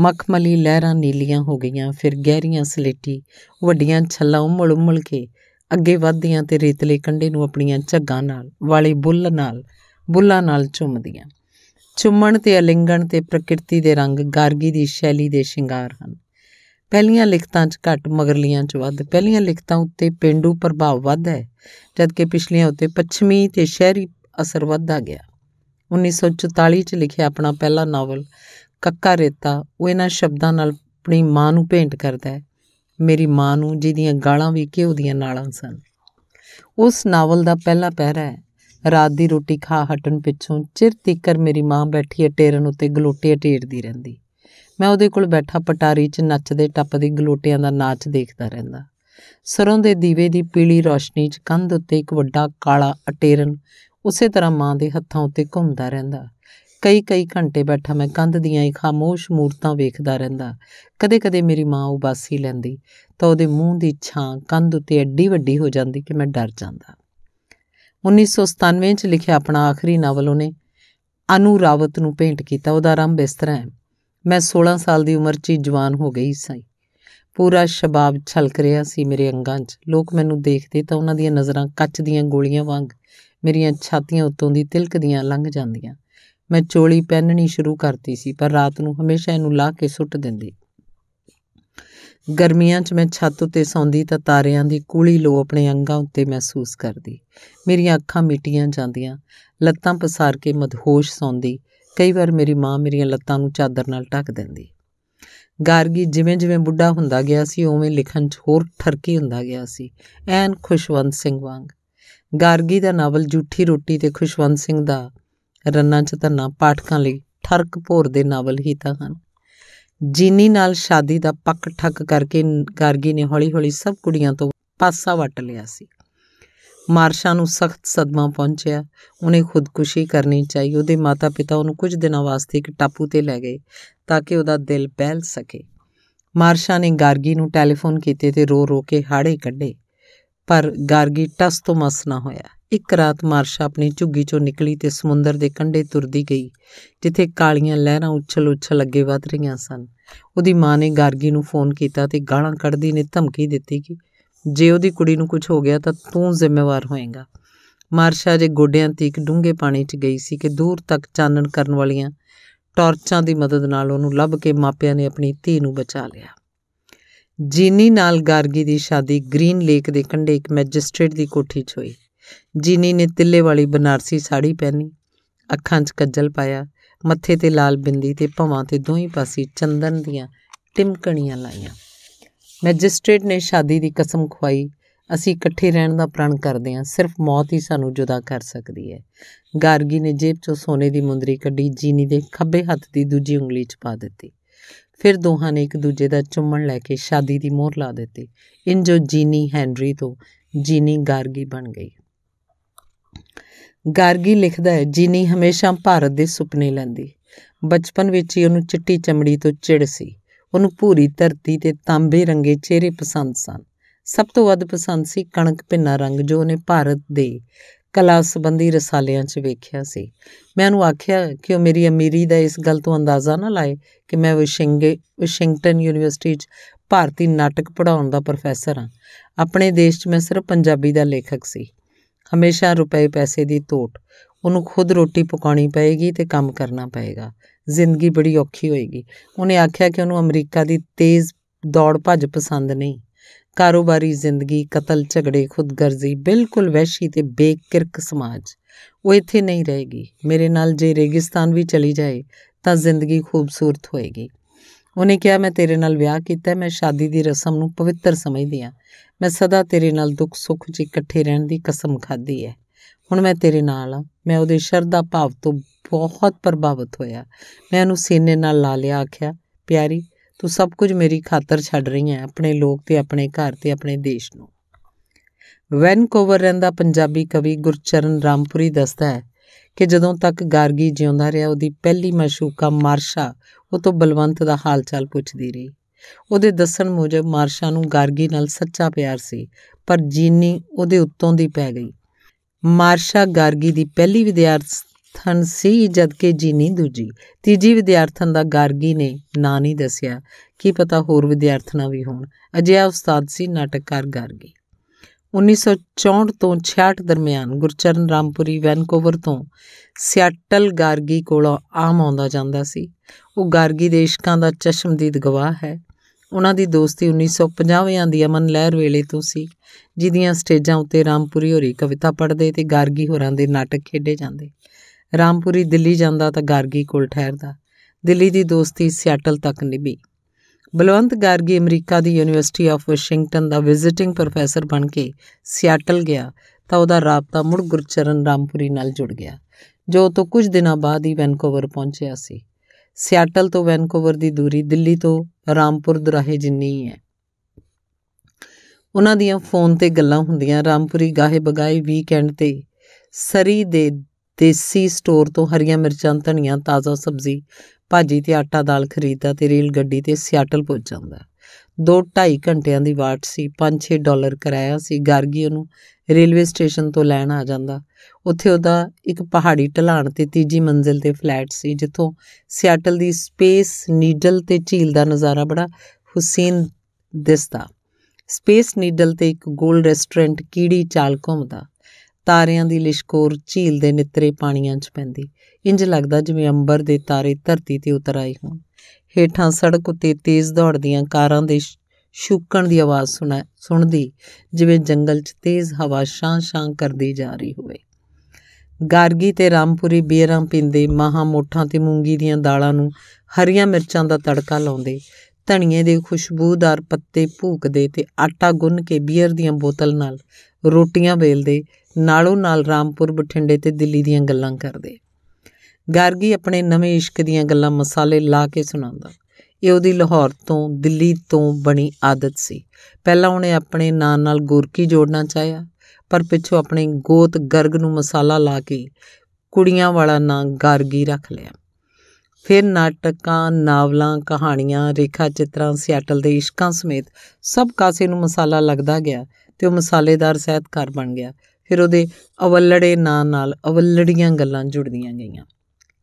ਮਖਮਲੀ ਲਹਿਰਾਂ ਨੀਲੀਆਂ ਹੋ ਗਈਆਂ ਫਿਰ ਗਹਿਰੀਆਂ ਸਲੇਟੀ ਵੱਡੀਆਂ ਛੱਲਾਂ ਉਮਲ-ਉਮਲ ਕੇ ਅੱਗੇ ਵਧਦੀਆਂ ਤੇ ਰੇਤਲੇ ਕੰਢੇ ਨੂੰ ਆਪਣੀਆਂ ਝੱਗਾਂ ਨਾਲ ਵਾਲੇ ਬੁੱਲ ਨਾਲ ਬੁੱਲਾਂ ਨਾਲ ਚੁੰਮਦੀਆਂ ਚੁੰਮਣ ਤੇ ਅਲਿੰਗਣ ਤੇ ਪ੍ਰਕਿਰਤੀ ਦੇ ਰੰਗ ਗਾਰਗੀ ਦੀ ਸ਼ੈਲੀ ਦੇ ਸ਼ਿੰਗਾਰ ਹਨ ਪਹਿਲੀਆਂ ਲਿਖਤਾਂ 'ਚ ਘੱਟ ਮਗਰਲੀਆਂ 'ਚ ਵੱਧ ਪਹਿਲੀਆਂ ਲਿਖਤਾਂ ਉੱਤੇ ਪਿੰਡੂ ਪ੍ਰਭਾਵ ਵੱਧ ਹੈ ਜਦਕਿ ਪਿਛਲੀਆਂ ਉੱਤੇ ਪੱਛਮੀ ਤੇ ਸ਼ਹਿਰੀ ਅਸਰ ਵੱਧਾ ਗਿਆ 1944 'ਚ ਲਿਖਿਆ ਆਪਣਾ ਪਹਿਲਾ ਨਾਵਲ ਕੱਕਾ ਰੇਤਾ ਉਹ ਇਹਨਾਂ ਸ਼ਬਦਾਂ ਨਾਲ ਆਪਣੀ ਮਾਂ ਨੂੰ ਭੇਂਟ ਕਰਦਾ ਹੈ ਮੇਰੀ ਮਾਂ ਨੂੰ ਜਿਹਦੀਆਂ ਗਾਲਾਂ ਵੀ ਕਿਉਂ ਦੀਆਂ ਨਾਲਾਂ ਸਨ ਉਸ ਨਾਵਲ ਦਾ ਪਹਿਲਾ ਪਹਿਰਾ ਹੈ ਰਾਤ ਦੀ ਰੋਟੀ ਖਾ ਹਟਣ ਪਿੱਛੋਂ ਚਿਰ ਤੀਕਰ ਮੇਰੀ ਮਾਂ ਬੈਠੀ ਟੇਰਨ ਉੱਤੇ ਗਲੋਟੇ ਢੇੜਦੀ ਰਹਿੰਦੀ ਮੈਂ ਉਹਦੇ ਕੋਲ ਬੈਠਾ ਪਟਾਰੀ 'ਚ ਨੱਚਦੇ ਟੱਪਦੇ ਗਲੋਟਿਆਂ ਦਾ ਨਾਚ ਦੇਖਦਾ ਰਹਿੰਦਾ ਸਰੋਂ ਦੇ ਦੀਵੇ ਦੀ ਪੀਲੀ ਰੋਸ਼ਨੀ 'ਚ ਕੰਧ ਉੱਤੇ ਇੱਕ ਵੱਡਾ ਕਾਲਾ ਅਟੇਰਨ ਉਸੇ ਤਰ੍ਹਾਂ ਮਾਂ ਦੇ ਹੱਥਾਂ ਉੱਤੇ ਘੁੰਮਦਾ ਰਹਿੰਦਾ ਕਈ ਕਈ ਘੰਟੇ ਬੈਠਾ ਮੈਂ ਕੰਧ ਦੀਆਂ ਹੀ ਖਾਮੋਸ਼ ਮੂਰਤਾਂ ਵੇਖਦਾ ਰਹਿੰਦਾ ਕਦੇ-ਕਦੇ ਮੇਰੀ ਮਾਂ ਉਬਾਸੀ ਲੈਂਦੀ ਤਾਂ ਉਹਦੇ ਮੂੰਹ ਦੀ ਛਾਂ ਕੰਧ ਉੱਤੇ ਐਡੀ ਵੱਡੀ ਹੋ ਜਾਂਦੀ ਕਿ ਮੈਂ ਡਰ ਜਾਂਦਾ 1997 ਚ ਲਿਖਿਆ ਆਪਣਾ ਆਖਰੀ ਨਾਵਲ ਉਹਨੇ ਅਨੂ ਰਾਵਤ ਨੂੰ ਭੇਂਟ ਕੀਤਾ ਉਹਦਾ ਆਰੰਭ ਇਸ ਤਰ੍ਹਾਂ ਹੈ ਮੈਂ 16 ਸਾਲ ਦੀ ਉਮਰ 'ਚ ਜਵਾਨ ਹੋ ਗਈ ਸੀ ਪੂਰਾ ਸ਼ਬਾਬ ਛਲਕ ਰਿਹਾ ਸੀ ਮੇਰੇ ਅੰਗਾਂ 'ਚ ਲੋਕ ਮੈਨੂੰ ਦੇਖਦੇ ਤਾਂ ਉਹਨਾਂ ਦੀਆਂ ਨਜ਼ਰਾਂ ਕੱਚ ਦੀਆਂ ਗੋਲੀਆਂ ਵਾਂਗ ਮੇਰੀਆਂ ਛਾਤੀਆਂ ਉੱਤੋਂ ਦੀ ਤਿਲਕਦੀਆਂ ਲੰਘ ਜਾਂਦੀਆਂ ਮੈਂ ਚੋਲੀ ਪਹਿਨਣੀ ਸ਼ੁਰੂ ਕਰਤੀ ਸੀ ਪਰ ਰਾਤ ਨੂੰ ਹਮੇਸ਼ਾ ਇਹਨੂੰ ਲਾ ਕੇ ਸੁੱਟ ਦਿੰਦੀ ਗਰਮੀਆਂ 'ਚ ਮੈਂ ਛੱਤ ਉੱਤੇ ਸੌਂਦੀ ਤਾਂ ਤਾਰਿਆਂ ਦੀ ਕੂਲੀ ਲੋ ਆਪਣੇ ਅੰਗਾਂ ਉੱਤੇ ਮਹਿਸੂਸ ਕਰਦੀ ਮੇਰੀਆਂ ਅੱਖਾਂ ਮਿਟੀਆਂ ਜਾਂਦੀਆਂ ਲੱਤਾਂ ਪਸਾਰ ਕੇ ਮਦਹੋਸ਼ ਸੌਂਦੀ ਕਈ ਵਾਰ ਮੇਰੀ ਮਾਂ ਮੇਰੀਆਂ ਲੱਤਾਂ ਨੂੰ ਚਾਦਰ ਨਾਲ ਢੱਕ ਦਿੰਦੀ ਗਾਰਗੀ ਜਿਵੇਂ ਜਿਵੇਂ ਬੁੱਢਾ ਹੁੰਦਾ ਗਿਆ ਸੀ ਉਵੇਂ ਲਿਖਣ 'ਚ ਹੋਰ ਠਰਕੀ ਹੁੰਦਾ ਗਿਆ ਸੀ ਐਨ ਖੁਸ਼ਵੰਤ ਸਿੰਘ ਵਾਂਗ ਗਾਰਗੀ ਦਾ ਨਾਵਲ ਜੂਠੀ ਰੋਟੀ ਤੇ ਖੁਸ਼ਵੰਤ ਸਿੰਘ ਦਾ ਰੰਨਾ 'ਚ ਧੰਨਾ ਪਾਠਕਾਂ ਲਈ ਠਰਕ ਭੋਰ ਦੇ ਨਾਵਲ ਹੀ ਤਾਂ ਹਨ ਜੀਨੀ ਨਾਲ ਸ਼ਾਦੀ ਦਾ ਪੱਕ ਠੱਕ ਕਰਕੇ ਗਾਰਗੀ ਨੇ ਹੌਲੀ-ਹੌਲੀ ਸਭ ਕੁੜੀਆਂ ਤੋਂ ਪਾਸਾ ਵਟ ਲਿਆ ਸੀ ਮਾਰਸ਼ਾ ਨੂੰ ਸਖਤ ਸਦਮਾ ਪਹੁੰਚਿਆ ਉਹਨੇ ਖੁਦਕੁਸ਼ੀ ਕਰਨੀ ਚਾਹੀ ਉਹਦੇ ਮਾਤਾ-ਪਿਤਾ ਉਹਨੂੰ ਕੁਝ ਦਿਨਾਂ ਵਾਸਤੇ ਇੱਕ ਟਾਪੂ ਤੇ ਲੈ ਗਏ ਤਾਂ ਕਿ ਉਹਦਾ ਦਿਲ ਬਹਿਲ ਸਕੇ ਮਾਰਸ਼ਾ ਨੇ ਗਾਰਗੀ ਨੂੰ ਟੈਲੀਫੋਨ ਕੀਤੇ ਤੇ ਰੋ-ਰੋ ਕੇ ਹਾੜੇ ਕੱਢੇ ਪਰ ਗਾਰਗੀ ਟਸ ਤੋਂ ਮਸ ਨਾ ਹੋਇਆ ਇੱਕ ਰਾਤ ਮਾਰਸ਼ਾ ਆਪਣੀ ਝੁੱਗੀ ਚੋਂ ਨਿਕਲੀ ਤੇ ਸਮੁੰਦਰ ਦੇ ਕੰਢੇ ਤੁਰਦੀ ਗਈ ਜਿੱਥੇ ਕਾਲੀਆਂ ਲਹਿਰਾਂ ਉੱਛਲ-ਉੱਛਲ ਅੱਗੇ ਵਧ ਰਹੀਆਂ ਸਨ ਉਹਦੀ ਮਾਂ ਨੇ ਗਾਰਗੀ ਨੂੰ ਫੋਨ ਕੀਤਾ ਤੇ ਗਾਲਾਂ ਕੱਢਦੀ ਨੇ ਧਮਕੀ ਦਿੱਤੀ ਕਿ ਜੇ ਉਹਦੀ ਕੁੜੀ ਨੂੰ ਕੁਝ ਹੋ ਗਿਆ ਤਾਂ ਤੂੰ ਜ਼ਿੰਮੇਵਾਰ ਹੋਏਗਾ ਮਾਰਸ਼ਾ ਜੇ ਗੋਡਿਆਂ ਤੀਕ ਡੂੰਘੇ ਪਾਣੀ 'ਚ ਗਈ ਸੀ ਕਿ ਦੂਰ ਤੱਕ ਚਾਨਣ ਕਰਨ ਵਾਲੀਆਂ ਟਾਰਚਾਂ ਦੀ ਮਦਦ ਨਾਲ ਉਹਨੂੰ ਲੱਭ ਕੇ ਮਾਪਿਆਂ ਨੇ ਆਪਣੀ ਧੀ ਨੂੰ ਬਚਾ ਲਿਆ ਜੀਨੀ ਨਾਲ ਗਾਰਗੀ ਦੀ ਸ਼ਾਦੀ ਗ੍ਰੀਨ ਲੇਕ ਦੇ ਕੰਢੇ ਇੱਕ ਮੈਜਿਸਟ੍ਰੇਟ ਦੀ ਕੋਠੀ 'ਚ ਹੋਈ ਜੀਨੀ ਨੇ ਤਿੱਲੇ ਵਾਲੀ ਬਨਾਰਸੀ ਸਾੜੀ ਪਹਿਨੀ ਅੱਖਾਂ 'ਚ ਕੱਜਲ ਪਾਇਆ ਮੱਥੇ ਤੇ ਲਾਲ ਬਿੰਦੀ ਤੇ ਭਵਾਂ ਤੇ ਦੋਹੀਂ ਪਾਸੇ ਚੰਦਨ ਦੀਆਂ ਟਿਮਕਣੀਆਂ ਲਾਈਆਂ ਮੈਜਿਸਟ੍ਰੇਟ ਨੇ ਸ਼ਾਦੀ ਦੀ ਕਸਮ ਖਵਾਈ ਅਸੀਂ ਇਕੱਠੇ ਰਹਿਣ ਦਾ ਪ੍ਰਣ ਕਰਦੇ ਹਾਂ ਸਿਰਫ ਮੌਤ ਹੀ ਸਾਨੂੰ ਜੁਦਾ ਕਰ ਸਕਦੀ ਹੈ ਗਾਰਗੀ ਨੇ ਜੇਬ 'ਚੋਂ ਸੋਨੇ ਦੀ ਮੁੰਦਰੀ ਕੱਢੀ ਜੀਨੀ ਦੇ ਖੱਬੇ ਹੱਥ ਦੀ ਦੂਜੀ ਉਂਗਲੀ 'ਚ ਪਾ ਦਿੱਤੀ ਫਿਰ ਦੋਹਾਂ ਨੇ ਇੱਕ ਦੂਜੇ ਦਾ ਚੁੰਮਣ ਲੈ ਕੇ ਸ਼ਾਦੀ ਦੀ ਮੋਹਰ ਲਾ ਦਿੱਤੀ ਇੰਜੋ ਜੀਨੀ ਹੈਨਰੀ ਤੋਂ ਜੀਨੀ ਗਾਰਗੀ ਬਣ ਗਈ ਗਾਰਗੀ ਲਿਖਦਾ ਹੈ ਜਿਨੀ ਹਮੇਸ਼ਾ ਭਾਰਤ ਦੇ ਸੁਪਨੇ ਲੈਂਦੀ ਬਚਪਨ ਵਿੱਚ ਹੀ ਉਹਨੂੰ ਚਿੱਟੀ ਚਮੜੀ ਤੋਂ ਚਿੜ ਸੀ ਉਹਨੂੰ ਭੂਰੀ ਧਰਤੀ ਤੇ ਤਾਂਬੇ ਰੰਗੇ ਚਿਹਰੇ ਪਸੰਦ ਸਨ ਸਭ ਤੋਂ ਵੱਧ ਪਸੰਦ ਸੀ ਕਣਕ ਪਿੰਨਾ ਰੰਗ ਜੋ ਉਹਨੇ ਭਾਰਤ ਦੇ ਕਲਾ ਸੰਬੰਧੀ ਰਸਾਲਿਆਂ 'ਚ ਵੇਖਿਆ ਸੀ ਮੈਂ ਉਹਨੂੰ ਆਖਿਆ ਕਿ ਉਹ ਮੇਰੀ ਅਮੀਰੀ ਦਾ ਇਸ ਗੱਲ ਤੋਂ ਅੰਦਾਜ਼ਾ ਨਾ ਲਾਏ ਕਿ ਮੈਂ ਵਿਸ਼ਿੰਗੇ ਵਿਸ਼ਿੰਗਟਨ ਯੂਨੀਵਰਸਿਟੀ 'ਚ ਭਾਰਤੀ ਨਾਟਕ ਪੜਾਉਣ ਦਾ ਪ੍ਰੋਫੈਸਰ ਹਾਂ ਆਪਣੇ ਦੇਸ਼ 'ਚ ਮੈਂ ਸਿਰਫ ਪੰਜਾਬੀ ਦਾ ਲੇਖਕ ਸੀ ਹਮੇਸ਼ਾ ਰੁਪਏ ਪੈਸੇ ਦੀ ਧੋਟ ਉਹਨੂੰ ਖੁਦ ਰੋਟੀ ਪਕਾਉਣੀ ਪਏਗੀ ਤੇ ਕੰਮ ਕਰਨਾ ਪਏਗਾ ਜ਼ਿੰਦਗੀ ਬੜੀ ਔਖੀ ਹੋਏਗੀ ਉਹਨੇ ਆਖਿਆ ਕਿ ਉਹਨੂੰ ਅਮਰੀਕਾ ਦੀ ਤੇਜ਼ ਦੌੜ ਭੱਜ ਪਸੰਦ ਨਹੀਂ ਕਾਰੋਬਾਰੀ ਜ਼ਿੰਦਗੀ ਕਤਲ ਝਗੜੇ ਖੁਦਗਰਜ਼ੀ ਬਿਲਕੁਲ ਵੈਸ਼ੀ ਤੇ ਬੇਕਿਰਕ ਸਮਾਜ ਉਹ ਇੱਥੇ ਨਹੀਂ ਰਹੇਗੀ ਮੇਰੇ ਨਾਲ ਜੇ ਰੇਗਿਸਤਾਨ ਵੀ ਚਲੀ ਜਾਏ ਤਾਂ ਜ਼ਿੰਦਗੀ ਖੂਬਸੂਰਤ ਹੋਏਗੀ ਉਹਨੇ ਕਿਹਾ ਮੈਂ ਤੇਰੇ ਨਾਲ ਵਿਆਹ ਕੀਤਾ ਮੈਂ ਸ਼ਾਦੀ ਦੀ ਰਸਮ ਨੂੰ ਪਵਿੱਤਰ ਸਮਝਦੀ ਹਾਂ ਮੈਂ ਸਦਾ ਤੇਰੇ ਨਾਲ ਦੁੱਖ ਸੁੱਖ 'ਚ ਇਕੱਠੇ ਰਹਿਣ ਦੀ ਕਸਮ ਖਾਦੀ ਹੈ ਹੁਣ ਮੈਂ ਤੇਰੇ ਨਾਲ ਆ ਮੈਂ ਉਹਦੇ ਸ਼ਰਧਾ ਭਾਵ ਤੋਂ ਬਹੁਤ ਪ੍ਰਭਾਵਿਤ ਹੋਇਆ ਮੈਂ ਉਹਨੂੰ ਸੀਨੇ ਨਾਲ ਲਾ ਲਿਆ ਆਖਿਆ ਪਿਆਰੀ ਤੂੰ ਸਭ ਕੁਝ ਮੇਰੀ ਖਾਤਰ ਛੱਡ ਰਹੀ ਹੈ ਆਪਣੇ ਲੋਕ ਤੇ ਆਪਣੇ ਘਰ ਤੇ ਆਪਣੇ ਦੇਸ਼ ਨੂੰ ਵੈਨਕੂਵਰ ਰਹਿੰਦਾ ਪੰਜਾਬੀ ਕਵੀ ਗੁਰਚਰਨ ਰਾਮਪੁਰੀ ਦੱਸਦਾ ਹੈ ਕਿ ਜਦੋਂ ਤੱਕ ਗਾਰਗੀ ਜਿਉਂਦਾ ਰਿਹਾ ਉਹਦੀ ਪਹਿਲੀ ਮਸ਼ੂਕਾ ਮਾਰਸ਼ਾ ਉਹ ਤੋਂ ਬਲਵੰਤ ਦਾ ਹਾਲਚਾਲ ਪੁੱਛਦੀ ਰਹੀ ਉਹਦੇ ਦੱਸਣ ਮੁਜਬ ਮਾਰਸ਼ਾ ਨੂੰ ਗਾਰਗੀ ਨਾਲ ਸੱਚਾ ਪਿਆਰ ਸੀ ਪਰ ਜੀਨੀ ਉਹਦੇ ਉੱਤੋਂ ਦੀ ਪੈ ਗਈ ਮਾਰਸ਼ਾ ਗਾਰਗੀ ਦੀ ਪਹਿਲੀ ਵਿਦਿਆਰਥਣ ਸੀ ਜਦਕਿ ਜੀਨੀ ਦੂਜੀ ਤੀਜੀ ਵਿਦਿਆਰਥਣ ਦਾ ਗਾਰਗੀ ਨੇ ਨਾਂ ਨਹੀਂ ਦੱਸਿਆ ਕੀ ਪਤਾ ਹੋਰ ਵਿਦਿਆਰਥਣਾ ਵੀ ਹੋਣ ਅਜਿਹਾ ਉਸਤਾਦ ਸੀ ਨਾਟਕਕਾਰ ਗਾਰਗੀ 1964 ਤੋਂ 66 ਦਰਮਿਆਨ ਗੁਰਚਰਨ ਰਾਮਪੁਰੀ ਵੈਨਕੂਵਰ ਤੋਂ ਸਿਆਟਲ ਗਾਰਗੀ ਕੋਲੋਂ ਆਮ ਆਉਂਦਾ ਜਾਂਦਾ ਸੀ ਉਹ ਗਾਰਗੀ ਦੇਸ਼ਕਾਂ ਦਾ ਚਸ਼ਮਦੀਦ ਗਵਾਹ ਹੈ ਉਹਨਾਂ ਦੀ ਦੋਸਤੀ 1950ਵਿਆਂ ਦੀ ਅਮਨ ਲਹਿਰ ਵੇਲੇ ਤੋਂ ਸੀ ਜਿਹਦੀਆਂ ਸਟੇਜਾਂ ਉੱਤੇ ਰਾਮਪੁਰੀ ਹੋਰੀ ਕਵਿਤਾ ਪੜ੍ਹਦੇ ਤੇ ਗਾਰਗੀ ਹੋਰਾਂ ਦੇ ਨਾਟਕ ਖੇਡੇ ਜਾਂਦੇ ਰਾਮਪੁਰੀ ਦਿੱਲੀ ਜਾਂਦਾ ਤਾਂ ਗਾਰਗੀ ਕੋਲ ਠਹਿਰਦਾ ਦਿੱਲੀ ਦੀ ਦੋਸਤੀ ਸਿਆਟਲ ਤੱਕ ਨਿਭੀ ਬਲਵੰਤ ਗਾਰਗੀ ਅਮਰੀਕਾ ਦੀ ਯੂਨੀਵਰਸਿਟੀ ਆਫ ਵਾਸ਼ਿੰਗਟਨ ਦਾ ਵਿਜ਼ਿਟਿੰਗ ਪ੍ਰੋਫੈਸਰ ਬਣ ਕੇ ਸਿਆਟਲ ਗਿਆ ਤਾਂ ਉਹਦਾ ਰਾਬਤਾ ਮੁੜ ਗੁਰਚਰਨ ਰਾਮਪੁਰੀ ਨਾਲ ਜੁੜ ਗਿਆ ਜੋ ਤੋਂ ਕੁਝ ਦਿਨਾਂ ਬਾਅਦ ਹੀ ਵੈਨਕੂਵਰ ਪਹੁੰਚਿਆ ਸੀ ਸਿਆਟਲ ਤੋਂ ਵੈਨਕੂਵਰ ਦੀ ਦੂਰੀ ਦਿੱਲੀ ਤੋਂ ਰਾਮਪੁਰ ਦਰਾਹੇ ਜਿੰਨੀ ਹੈ ਉਹਨਾਂ ਦੀਆਂ ਫੋਨ ਤੇ ਗੱਲਾਂ ਹੁੰਦੀਆਂ ਰਾਮਪੁਰੀ ਗਾਹੇ ਬਗਾਏ ਵੀਕਐਂਡ ਤੇ ਸਰੀ ਦੇ ਦੇਸੀ ਸਟੋਰ ਤੋਂ ਹਰੀਆਂ ਮਿਰਚਾਂ ਧਣੀਆਂ ਤਾਜ਼ਾ ਸਬਜ਼ੀ ਭਾਜੀ ਤੇ ਆਟਾ ਦਾਲ ਖਰੀਦਦਾ ਤੇ ਰੇਲ ਗੱਡੀ ਤੇ ਸਿਆਟਲ ਪਹੁੰਚ ਜਾਂਦਾ ਦੋ 2.5 ਘੰਟਿਆਂ ਦੀ ਵਾਟ ਸੀ 5-6 ਡਾਲਰ ਕਿਰਾਇਆ ਸੀ ਗਾਰਗੀ ਨੂੰ ਰੇਲਵੇ ਸਟੇਸ਼ਨ ਤੋਂ ਲੈਣ ਆ ਜਾਂਦਾ ਉੱਥੇ ਉਹਦਾ ਇੱਕ ਪਹਾੜੀ ਢਲਾਣ ਤੇ ਤੀਜੀ ਮੰਜ਼ਿਲ ਤੇ ਫਲੈਟ ਸੀ ਜਿੱਥੋਂ ਸਿਆਟਲ ਦੀ ਸਪੇਸ ਨੀਡਲ ਤੇ ਝੀਲ ਦਾ ਨਜ਼ਾਰਾ ਬੜਾ ਹੁਸੈਨ ਦਿਸਦਾ ਸਪੇਸ ਨੀਡਲ ਤੇ ਇੱਕ ਗੋਲ ਰੈਸਟੋਰੈਂਟ ਕੀੜੀ ਚਾਲ ਘੁੰਮਦਾ ਤਾਰਿਆਂ ਦੀ ਲਿਸ਼ਕੋਰ ਝੀਲ ਦੇ ਨਿੱਤਰੇ ਪਾਣੀਆਂ 'ਚ ਪੈਂਦੀ ਇੰਜ ਲੱਗਦਾ ਜਿਵੇਂ ਅੰਬਰ ਦੇ ਤਾਰੇ ਧਰਤੀ ਤੇ ਉਤਰ ਆਏ ਹੋਣ ਹੇਠਾਂ ਸੜਕ ਉੱਤੇ ਤੇਜ਼ ਦੌੜਦੀਆਂ ਕਾਰਾਂ ਦੇ ਸ਼ੂਕਣ ਦੀ ਆਵਾਜ਼ ਸੁਣਾ ਸੁਣਦੀ ਜਿਵੇਂ ਜੰਗਲ 'ਚ ਤੇਜ਼ ਹਵਾ ਸ਼ਾਂ-ਸ਼ਾਂ ਕਰਦੀ ਜਾ ਰਹੀ ਹੋਵੇ ਗਾਰਗੀ ਤੇ ਰਾਮਪੁਰੀ ਬੀਰਾਂ ਪਿੰਦੇ ਮਹਾ ਮੋਠਾਂ ਤੇ ਮੂੰਗੀ ਦੀਆਂ ਦਾਲਾਂ ਨੂੰ ਹਰੀਆਂ ਮਿਰਚਾਂ ਦਾ ਤੜਕਾ ਲਾਉਂਦੇ ਧਣੀਏ ਦੇ ਖੁਸ਼ਬੂਦਾਰ ਪੱਤੇ ਭੂਕਦੇ ਤੇ ਆਟਾ ਗੁੰਨ ਕੇ ਬੀਅਰ ਦੀਆਂ ਬੋਤਲ ਨਾਲ ਰੋਟੀਆਂ ਵੇਲਦੇ ਨਾਲੋਂ ਨਾਲ ਰਾਮਪੁਰ ਬਠਿੰਡੇ ਤੇ ਦਿੱਲੀ ਦੀਆਂ ਗੱਲਾਂ ਕਰਦੇ ਗਾਰਗੀ ਆਪਣੇ ਨਵੇਂ ਇਸ਼ਕ ਦੀਆਂ ਗੱਲਾਂ ਮਸਾਲੇ ਲਾ ਕੇ ਸੁਣਾਉਂਦਾ ਇਹ ਉਹਦੀ ਲਾਹੌਰ ਤੋਂ ਦਿੱਲੀ ਤੋਂ ਬਣੀ ਆਦਤ ਸੀ ਪਹਿਲਾਂ ਉਹਨੇ ਆਪਣੇ ਨਾਂ ਨਾਲ ਗੁਰਕੀ ਜੋੜਨਾ ਚਾਹਿਆ ਪਰ ਪਿੱਛੋਂ ਆਪਣੇ ਗੋਤ ਗਰਗ ਨੂੰ ਮਸਾਲਾ ਲਾ ਕੇ ਕੁੜੀਆਂ ਵਾਲਾ ਨਾਂ ਗਾਰਗੀ ਰੱਖ ਲਿਆ ਫਿਰ ਨਾਟਕਾਂ ਨਾਵਲਾਂ ਕਹਾਣੀਆਂ ਰੇਖਾ ਚਿੱਤਰਾਂ ਸਿਆਟਲ ਦੇ ਇਸ਼ਕਾਂ ਸਮੇਤ ਸਭ ਕਾਸੇ ਨੂੰ ਮਸਾਲਾ ਲੱਗਦਾ ਗਿਆ ਤੇ ਉਹ ਮਸਾਲੇਦਾਰ ਸਹਿਤਕਾਰ ਬਣ ਗਿਆ ਫਿਰ ਉਹਦੇ ਅਵਲੜੇ ਨਾਂ ਨਾਲ ਅਵਲੜੀਆਂ ਗੱਲਾਂ ਜੁੜਦੀਆਂ ਗਈਆਂ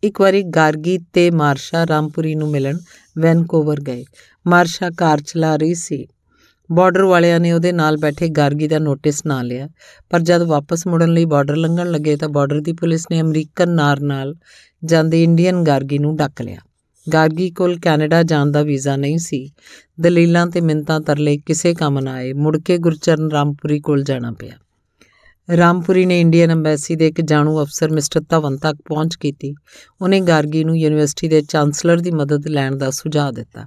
ਇੱਕ ਵਾਰੀ ਗਾਰਗੀ ਤੇ ਮਾਰਸ਼ਾ ਰਾਮਪੁਰੀ ਨੂੰ ਮਿਲਣ ਵੈਨਕੂਵਰ ਗਏ ਮਾਰਸ਼ਾ ਕਾਰ ਚਲਾ ਰਹੀ ਸੀ ਬਾਰਡਰ ਵਾਲਿਆਂ ਨੇ ਉਹਦੇ ਨਾਲ ਬੈਠੇ ਗਾਰਗੀ ਦਾ ਨੋਟਿਸ ਨਾ ਲਿਆ ਪਰ ਜਦ ਵਾਪਸ ਮੁੜਨ ਲਈ ਬਾਰਡਰ ਲੰਘਣ ਲੱਗੇ ਤਾਂ ਬਾਰਡਰ ਦੀ ਪੁਲਿਸ ਨੇ ਅਮਰੀਕਨ ਨਾਰ ਨਾਲ ਜਾਂਦੇ ਇੰਡੀਅਨ ਗਾਰਗੀ ਨੂੰ ਡੱਕ ਲਿਆ ਗਾਰਗੀ ਕੋਲ ਕੈਨੇਡਾ ਜਾਣ ਦਾ ਵੀਜ਼ਾ ਨਹੀਂ ਸੀ ਦਲੀਲਾਂ ਤੇ ਮਿੰਤਾਂ ਤਰਲੇ ਕਿਸੇ ਕੰਮ ਨਾ ਆਏ ਮੁੜ ਕੇ ਗੁਰਚਰਨ ਰਾਮਪੁਰੀ ਕੋਲ ਜਾਣਾ ਪਿਆ ਰਾਮਪੁਰੀ ਨੇ ਇੰਡੀਅਨ ਐਮਬੈਸੀ ਦੇ ਇੱਕ ਜਾਣੂ ਅਫਸਰ ਮਿਸਟਰ ਧਵਨ ਤੱਕ ਪਹੁੰਚ ਕੀਤੀ ਉਹਨੇ ਗਾਰਗੀ ਨੂੰ ਯੂਨੀਵਰਸਿਟੀ ਦੇ ਚਾਂਸਲਰ ਦੀ ਮਦਦ ਲੈਣ ਦਾ ਸੁਝਾਅ ਦਿੱਤਾ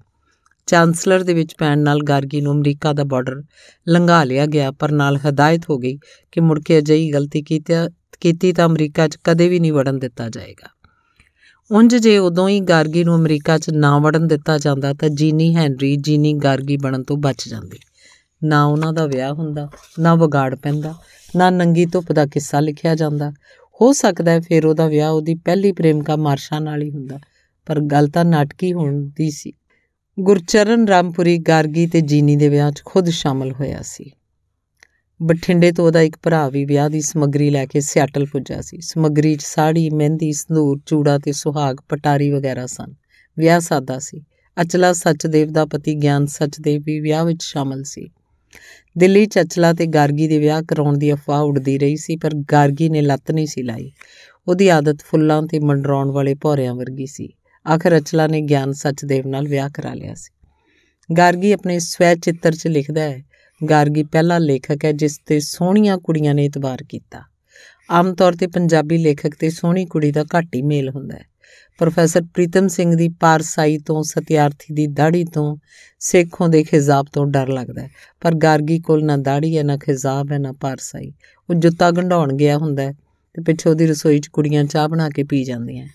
ਚਾਂਸਲਰ ਦੇ ਵਿੱਚ ਪੈਣ ਨਾਲ ਗਾਰਗੀ ਨੂੰ ਅਮਰੀਕਾ ਦਾ ਬਾਰਡਰ ਲੰਘਾ ਲਿਆ ਗਿਆ ਪਰ ਨਾਲ ਹਦਾਇਤ ਹੋ ਗਈ ਕਿ ਮੁੜ ਕੇ ਅਜਿਹੀ ਗਲਤੀ ਕੀਤੀ ਤਾਂ ਅਮਰੀਕਾ 'ਚ ਕਦੇ ਵੀ ਨਹੀਂ ਵੜਨ ਦਿੱਤਾ ਜਾਏਗਾ ਉੰਜ ਜੇ ਉਦੋਂ ਹੀ ਗਾਰਗੀ ਨੂੰ ਅਮਰੀਕਾ 'ਚ ਨਾ ਵੜਨ ਦਿੱਤਾ ਜਾਂਦਾ ਤਾਂ ਜੀਨੀ ਹੈਨਰੀ ਜੀਨੀ ਗਾਰਗੀ ਬਣਨ ਤੋਂ ਬਚ ਜਾਂਦੀ ਨਾ ਉਹਨਾਂ ਦਾ ਵਿਆਹ ਹੁੰਦਾ ਨਾ ਵਿਗਾੜ ਪੈਂਦਾ ਨਾ ਨੰਗੀ ਧੁੱਪ ਦਾ ਕਿੱਸਾ ਲਿਖਿਆ ਜਾਂਦਾ ਹੋ ਸਕਦਾ ਹੈ ਫਿਰ ਉਹਦਾ ਵਿਆਹ ਉਹਦੀ ਪਹਿਲੀ ਪ੍ਰੇਮਿਕਾ ਮਾਰਸ਼ਾ ਨਾਲ ਹੀ ਹੁੰਦਾ ਪਰ ਗੱਲ ਤਾਂ ਨਾਟਕੀ ਹੋਣ ਦੀ ਸੀ ਗੁਰਚਰਨ ਰਾਮਪੁਰੀ ਗਾਰਗੀ ਤੇ ਜੀਨੀ ਦੇ ਵਿਆਹ 'ਚ ਖੁਦ ਸ਼ਾਮਲ ਹੋਇਆ ਸੀ ਬਠਿੰਡੇ ਤੋਂ ਉਹਦਾ ਇੱਕ ਭਰਾ ਵੀ ਵਿਆਹ ਦੀ ਸਮੱਗਰੀ ਲੈ ਕੇ ਸਿਆਟਲ ਪੁੱਜਾ ਸੀ ਸਮੱਗਰੀ 'ਚ ਸਾੜੀ ਮਹਿੰਦੀ ਸੰਧੂਰ ਚੂੜਾ ਤੇ ਸੁਹਾਗ ਪਟਾਰੀ ਵਗੈਰਾ ਸਨ ਵਿਆਹ ਸਾਦਾ ਸੀ ਅਚਲਾ ਸੱਚਦੇਵ ਦਾ ਪਤੀ ਗਿਆਨ ਸੱਚਦੇਵ ਵੀ ਵਿਆਹ ਵਿੱਚ ਸ਼ਾਮਲ ਸੀ ਦਿੱਲੀ ਚਚਲਾ ਤੇ ਗਾਰਗੀ ਦੇ ਵਿਆਹ ਕਰਾਉਣ ਦੀ ਅਫਵਾਹ ਉੱਡਦੀ ਰਹੀ ਸੀ ਪਰ ਗਾਰਗੀ ਨੇ ਲੱਤ ਨਹੀਂ ਸੀ ਲਾਈ ਉਹਦੀ ਆਦਤ ਫੁੱਲਾਂ ਤੇ ਮੰਡਰਾਉਣ ਵਾਲੇ ਭੌਰਿਆਂ ਵਰਗੀ ਸੀ ਆਖਰ ਅਚਲਾ ਨੇ ਗਿਆਨ ਸੱਚਦੇਵ ਨਾਲ ਵਿਆਹ ਕਰਾ ਲਿਆ ਸੀ ਗਾਰਗੀ ਆਪਣੇ ਸਵੈ ਚਿੱਤਰ 'ਚ ਲਿਖਦਾ ਹੈ ਗਾਰਗੀ ਪਹਿਲਾ ਲੇਖਕ ਹੈ ਜਿਸ ਤੇ ਸੋਹਣੀਆਂ ਕੁੜੀਆਂ ਨੇ ਇਤਬਾਰ ਕੀਤਾ ਆਮ ਤੌਰ ਤੇ ਪੰਜਾਬੀ ਲੇਖਕ ਤੇ ਸੋਹਣੀ ਕੁੜੀ ਦਾ ਘੱਟ ਹੀ ਮੇਲ ਹੁੰਦਾ ਹੈ ਪ੍ਰੋਫੈਸਰ ਪ੍ਰੀਤਮ ਸਿੰਘ ਦੀ ਪਾਰਸਾਈ ਤੋਂ ਸਤਿਆਰਥੀ ਦੀ ਦਾੜੀ ਤੋਂ ਸੇਖੋਂ ਦੇ ਖਿਜ਼ਾਬ ਤੋਂ ਡਰ ਲੱਗਦਾ ਪਰ ਗਾਰਗੀ ਕੋਲ ਨਾ ਦਾੜੀ ਹੈ ਨਾ ਖਿਜ਼ਾਬ ਹੈ ਨਾ ਪਾਰਸਾਈ ਉਹ ਜੁੱਤਾ ਗੰਢਾਉਣ ਗਿਆ ਹੁੰਦਾ ਤੇ ਪਿੱਛੇ ਉਹਦੀ ਰਸੋਈ 'ਚ ਕੁੜੀਆਂ ਚਾਹ ਬਣਾ ਕੇ ਪੀ ਜਾਂਦੀਆਂ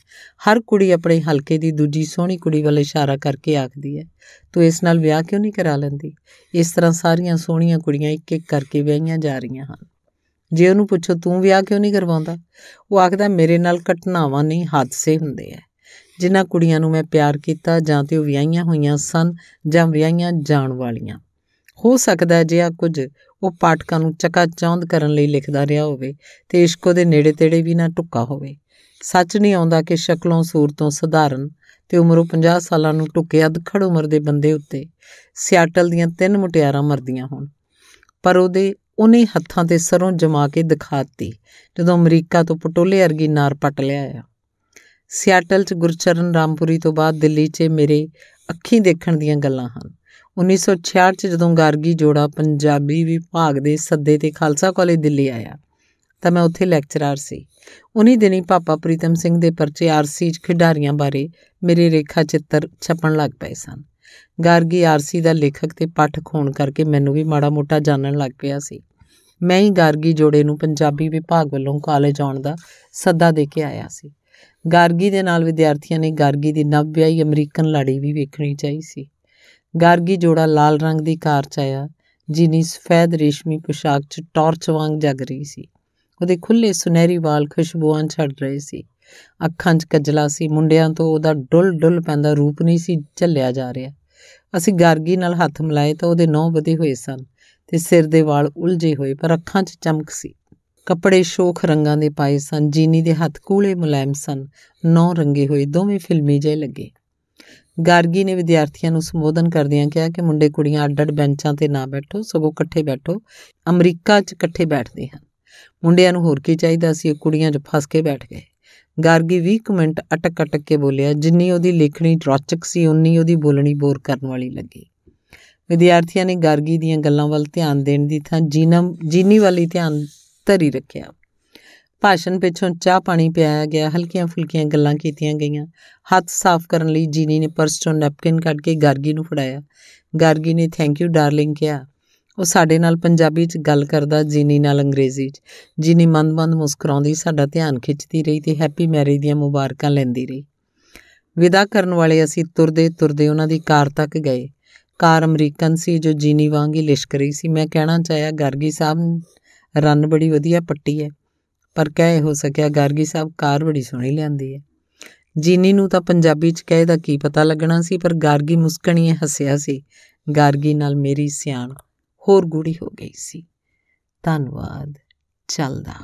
ਹਰ ਕੁੜੀ ਆਪਣੇ ਹਲਕੇ ਦੀ ਦੂਜੀ ਸੋਹਣੀ ਕੁੜੀ ਵੱਲ ਇਸ਼ਾਰਾ ਕਰਕੇ ਆਖਦੀ ਹੈ ਤੂੰ ਇਸ ਨਾਲ ਵਿਆਹ ਕਿਉਂ ਨਹੀਂ ਕਰਾ ਲੈਂਦੀ ਇਸ ਤਰ੍ਹਾਂ ਸਾਰੀਆਂ ਸੋਹਣੀਆਂ ਕੁੜੀਆਂ ਇੱਕ ਇੱਕ ਕਰਕੇ ਵਿਆਹੀਆਂ ਜਾ ਰਹੀਆਂ ਹਨ ਜੇ ਉਹਨੂੰ ਪੁੱਛੋ ਤੂੰ ਵਿਆਹ ਕਿਉਂ ਨਹੀਂ ਕਰਵਾਉਂਦਾ ਉਹ ਆਖਦਾ ਮੇਰੇ ਨਾਲ ਘਟਨਾਵਾਂ ਨਹੀਂ ਹਾਦਸੇ ਹੁੰਦੇ ਆ ਜਿਨ੍ਹਾਂ ਕੁੜੀਆਂ ਨੂੰ ਮੈਂ ਪਿਆਰ ਕੀਤਾ ਜਾਂ ਤੇ ਉਹ ਵਿਆਹੀਆਂ ਹੋਈਆਂ ਸਨ ਜਾਂ ਵਿਆਹੀਆਂ ਜਾਣ ਵਾਲੀਆਂ ਹੋ ਸਕਦਾ ਜੇ ਆ ਕੁਝ ਉਹ ਪਾਠਕਾਂ ਨੂੰ ਚਕਾ ਚੌਂਦ ਕਰਨ ਲਈ ਲਿਖਦਾ ਰਿਹਾ ਹੋਵੇ ਤੇ ਇਸ਼ਕੋ ਦੇ ਨੇੜੇ ਤੇੜੇ ਵੀ ਨਾ ਟੁੱਕਾ ਹੋਵੇ ਸੱਚ ਨਹੀਂ ਆਉਂਦਾ ਕਿ ਸ਼ਕਲੋਂ ਸੂਰਤੋਂ ਸਧਾਰਨ ਤੇ ਉਮਰੋਂ 50 ਸਾਲਾਂ ਨੂੰ ਟੁੱਕੇ ਅਧਖੜ ਉਮਰ ਦੇ ਬੰਦੇ ਉੱਤੇ ਸਿਆਟਲ ਦੀਆਂ ਤਿੰਨ ਮੁਟਿਆਰਾਂ ਮਰਦੀਆਂ ਹੋਣ ਪਰ ਉਹਦੇ ਉਹਨੇ ਹੱਥਾਂ ਤੇ ਸਰੋਂ ਜਮਾ ਕੇ ਦਿਖਾਤੀ ਜਦੋਂ ਅਮਰੀਕਾ ਤੋਂ ਪਟੋਲੇ ਵਰਗੀ ਨਾਰ ਪਟ ਲਿਆ ਆ ਸਿਆਟਲ 'ਚ ਗੁਰਚਰਨ ਰਾਮਪੁਰੀ ਤੋਂ ਬਾਅਦ ਦਿੱਲੀ 'ਚ ਮੇਰੇ ਅੱਖੀਂ ਦੇਖਣ ਦੀਆਂ ਗੱਲਾਂ ਹਨ 1966 'ਚ ਜਦੋਂ ਗਾਰਗੀ ਜੋੜਾ ਪੰਜਾਬੀ ਵਿਭਾਗ ਦੇ ਸੱਦੇ ਤੇ ਖਾਲਸਾ ਕਾਲਜ ਦਿੱਲੀ ਆਇਆ ਤਾਂ ਮੈਂ ਉੱਥੇ ਲੈਕਚਰਰ ਸੀ ਉਨੀ ਦਿਨੀ ਪਾਪਾ ਪ੍ਰੀਤਮ ਸਿੰਘ ਦੇ ਪਰਚੇ ਆਰਸੀ 'ਚ ਖਿਡਾਰੀਆਂ ਬਾਰੇ ਮੇਰੇ ਰੇਖਾ ਚਿੱਤਰ ਛਪਣ ਲੱਗ ਪਏ ਸਨ ਗਾਰਗੀ ਆਰਸੀ ਦਾ ਲੇਖਕ ਤੇ ਪਾਠਕ ਹੋਣ ਕਰਕੇ ਮੈਨੂੰ ਵੀ ਮਾੜਾ ਮੋਟਾ ਜਾਣਨ ਲੱਗ ਪਿਆ ਸੀ ਮੈਂ ਹੀ ਗਾਰਗੀ ਜੋੜੇ ਨੂੰ ਪੰਜਾਬੀ ਵਿਭਾਗ ਵੱਲੋਂ ਕਾਲਜ ਆਉਣ ਦਾ ਸੱਦਾ ਦੇ ਕੇ ਆਇਆ ਸੀ ਗਾਰਗੀ ਦੇ ਨਾਲ ਵਿਦਿਆਰਥੀਆਂ ਨੇ ਗਾਰਗੀ ਦੀ ਨਵ ਵਿਆਹੀ ਅਮਰੀਕਨ ਲਾੜੀ ਵੀ ਵੇਖਣੀ ਚਾਹੀ ਸੀ ਗਾਰਗੀ ਜੋੜਾ ਲਾਲ ਰੰਗ ਦੀ ਕਾਰ 'ਚ ਆਇਆ ਜਿਨੀ ਸਫੈਦ ਰੇਸ਼ਮੀ ਪੋਸ਼ਾਕ 'ਚ ਟਾਰਚ ਵਾਂਗ ਜਗ ਰਹੀ ਸੀ ਉਹਦੇ ਖੁੱਲੇ ਸੁਨਹਿਰੀ ਵਾਲ ਖੁਸ਼ਬੂਆਂ ਛੱਡ ਰਹੇ ਸੀ ਅੱਖਾਂ 'ਚ ਕਜਲਾ ਸੀ ਮੁੰਡਿਆਂ ਤੋਂ ਉਹਦਾ ਡੁੱਲ ਡੁੱਲ ਪੈਂਦਾ ਰੂਪ ਨਹੀਂ ਸੀ ਝੱਲਿਆ ਜਾ ਰਿਹਾ ਅਸੀਂ ਗਾਰਗੀ ਨਾਲ ਹੱਥ ਮਿਲਾਏ ਤਾਂ ਉਹਦੇ ਨੌ ਵਧੇ ਹੋਏ ਸਨ ਤੇ ਸਿਰ ਦੇ ਵਾਲ ਉਲਝੇ ਹੋਏ ਪਰ ਅੱਖਾਂ 'ਚ ਚਮਕ ਸੀ ਕੱਪੜੇ ਸ਼ੋਖ ਰੰਗਾਂ ਦੇ ਪਾਏ ਸਨ ਜੀਨੀ ਦੇ ਹੱਥ ਕੂਲੇ ਮੁਲਾਇਮ ਸਨ ਨੌ ਰੰਗੇ ਹੋਏ ਦੋਵੇਂ ਫਿਲਮੀ ਜਿਹੇ ਲੱਗੇ ਗਾਰਗੀ ਨੇ ਵਿਦਿਆਰਥੀਆਂ ਨੂੰ ਸੰਬੋਧਨ ਕਰਦਿਆਂ ਕਿਹਾ ਕਿ ਮੁੰਡੇ ਕੁੜੀਆਂ ਅੱਡ-ਅੱਡ ਬੈਂਚਾਂ ਤੇ ਨਾ ਬੈਠੋ ਸਗੋਂ ਇਕੱਠੇ ਬੈਠੋ ਅਮਰੀਕਾ 'ਚ ਇਕੱਠੇ ਬੈਠਦੇ ਹਨ ਮੁੰਡਿਆਂ ਨੂੰ ਹੋਰ ਕੀ ਚਾਹੀਦਾ ਸੀ ਕੁੜੀਆਂ 'ਚ ਫਸ ਕੇ ਬੈਠ ਗਏ ਗਾਰਗੀ 20 ਮਿੰਟ ਅਟਕ-ਅਟਕ ਕੇ ਬੋਲਿਆ ਜਿੰਨੀ ਉਹਦੀ ਲਿਖਣੀ ਰੌਚਕ ਸੀ ਉਨੀ ਉਹਦੀ ਬੋਲਣੀ ਬੋਰ ਕਰਨ ਵਾਲੀ ਲੱਗੀ ਵਿਦਿਆਰਥੀਆਂ ਨੇ ਗਾਰਗੀ ਦੀਆਂ ਗੱਲਾਂ ਵੱਲ ਧਿਆਨ ਦੇਣ ਦੀ ਥਾਂ ਜੀਨਮ ਜੀਨੀ ਵਾਲੀ ਧਿਆਨ ਧਰੀ ਰੱਖਿਆ ਭਾਸ਼ਣ ਪਿੱਛੋਂ ਚਾਹ ਪਾਣੀ ਪਿਆਇਆ ਗਿਆ ਹਲਕੀਆਂ ਫੁਲਕੀਆਂ ਗੱਲਾਂ ਕੀਤੀਆਂ ਗਈਆਂ ਹੱਥ ਸਾਫ਼ ਕਰਨ ਲਈ ਜੀਨੀ ਨੇ ਪਰਸ ਤੋਂ ਨੈਪਕਿਨ ਕੱਢ ਕੇ ਗਾਰਗੀ ਨੂੰ ਫੜਾਇਆ ਗਾਰਗੀ ਨੇ ਥੈਂਕ ਯੂ ਡਾਰਲਿੰਗ ਕਿਹਾ ਉਹ ਸਾਡੇ ਨਾਲ ਪੰਜਾਬੀ 'ਚ ਗੱਲ ਕਰਦਾ ਜੀਨੀ ਨਾਲ ਅੰਗਰੇਜ਼ੀ 'ਚ ਜੀਨੀ ਮੰਦ-ਮੰਦ ਮੁਸਕਰਾਉਂਦੀ ਸਾਡਾ ਧਿਆਨ ਖਿੱਚਦੀ ਰਹੀ ਤੇ ਹੈਪੀ ਮੈਰਿਜ ਦੀਆਂ ਮੁਬਾਰਕਾਂ ਲੈਂਦੀ ਰਹੀ ਵਿਦਾ ਕਰਨ ਵਾਲੇ ਅਸੀਂ ਤੁਰਦੇ ਤੁਰਦੇ ਉਹਨਾਂ ਦੀ ਕਾਰ ਤੱਕ ਗਏ ਕਾਰ ਅਮਰੀਕਨ ਸੀ ਜੋ ਜੀਨੀ ਵਾਂਗ ਹੀ ਲਿਸ਼ਕ ਰਹੀ ਸੀ ਮੈਂ ਕਹਿਣਾ ਚਾਹਿਆ ਗਰਗੀ ਸਾਹਿਬ ਰਨ ਬੜੀ ਵਧੀਆ ਪੱਟੀ ਹੈ ਪਰ ਕਹਿ ਹੋ ਸਕਿਆ ਗਰਗੀ ਸਾਹਿਬ ਕਾਰ ਬੜੀ ਸੋਹਣੀ ਲਿਆਂਦੀ ਹੈ ਜੀਨੀ ਨੂੰ ਤਾਂ ਪੰਜਾਬੀ 'ਚ ਕਹੇ ਦਾ ਕੀ ਪਤਾ ਲੱਗਣਾ ਸੀ ਪਰ ਗਰਗੀ ਮੁਸਕਣੀਏ ਹੱਸਿਆ ਸੀ ਗਾਰਗੀ ਨਾਲ ਮੇਰੀ ਸਿਆਣ ਹੋਰ ਗੂੜੀ ਹੋ ਗਈ ਸੀ ਧੰਨਵਾਦ ਚੱਲਦਾ